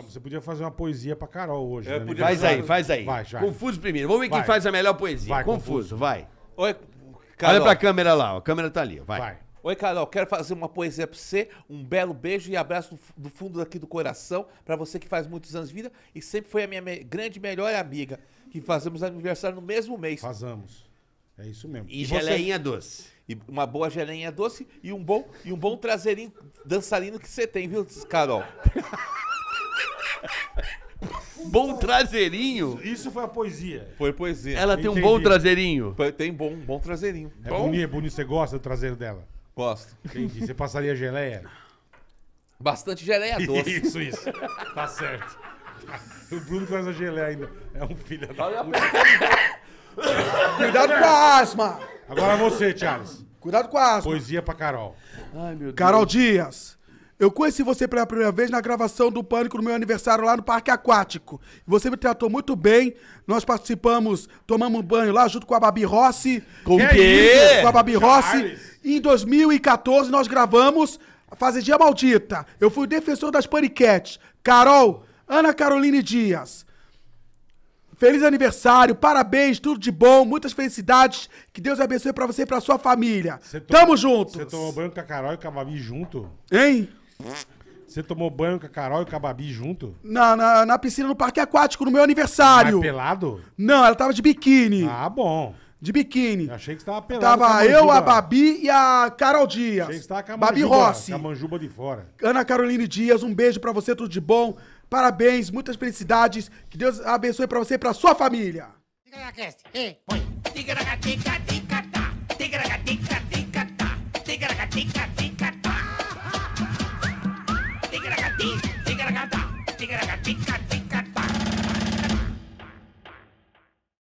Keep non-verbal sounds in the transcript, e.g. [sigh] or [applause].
você podia fazer uma poesia pra Carol hoje. É, né, podia- Faz aí, faz aí. Vai, Confuso primeiro. Vamos ver quem faz a melhor poesia. Vai, Confuso, Confuso. vai. Oi, Carol. Olha pra câmera lá, a câmera tá ali, vai. Vai. Oi, Carol. Quero fazer uma poesia pra você. Um belo beijo e abraço do, fundo aqui do coração pra você que faz muitos anos de vida e sempre foi a minha me- grande melhor amiga. Que fazemos aniversário no mesmo mês. fazemos É isso mesmo. E, você- geleinha doce. E uma boa geleinha doce e um bom, e um bom traseirinho dançarino que você tem, viu, Carol? [laughs] [laughs] bom traseirinho. Isso foi a poesia. Foi poesia. Ela tem um bom traseirinho. Tem bom, bom traseirinho. É Bom. bonito, é bonito. Você gosta do traseiro dela? Gosto. Entendi. Você passaria geleia? Bastante geleia doce. Isso, isso. Tá certo. O Bruno faz a geleia ainda. É um filho da puta. [laughs] Cuidado com a asma. Agora é você, Charles. Cuidado com a asma. Poesia pra Carol. Ai, meu Deus. Carol Dias, eu conheci você pela primeira vez na gravação do Pânico no meu aniversário lá no Parque Aquático. Você me tratou muito bem. Nós participamos, tomamos banho lá junto com a Babi Rossi. Com o quê? Com a Babi Rossi. em 2014 nós gravamos a dia Maldita. Eu fui defensor das paniquetes. Carol, Ana Caroline Dias. Feliz aniversário, parabéns, tudo de bom, muitas felicidades. Que Deus abençoe pra você e pra sua família. Tamo junto. juntos. Você tomou banho com a Carol e com a Babi junto? Hein? Você tomou banho com a Carol e com a Babi junto? Na, na, na piscina no parque aquático, no meu aniversário. Mas pelado? Não, ela tava de biquíni. Ah, bom. De biquíni. Eu achei que você tava pelado. Tava com a eu, a Babi e a Carol Dias. Achei que você tava com a Babi manjuba, Rossi. Com a manjuba de fora. Ana Caroline Dias, um beijo pra você, tudo de bom. Parabéns, muitas felicidades. Que Deus abençoe pra você e pra sua família. Tica tá. na cast. Ei, põe. Tica na tica, na tá. Tica na tica, gatita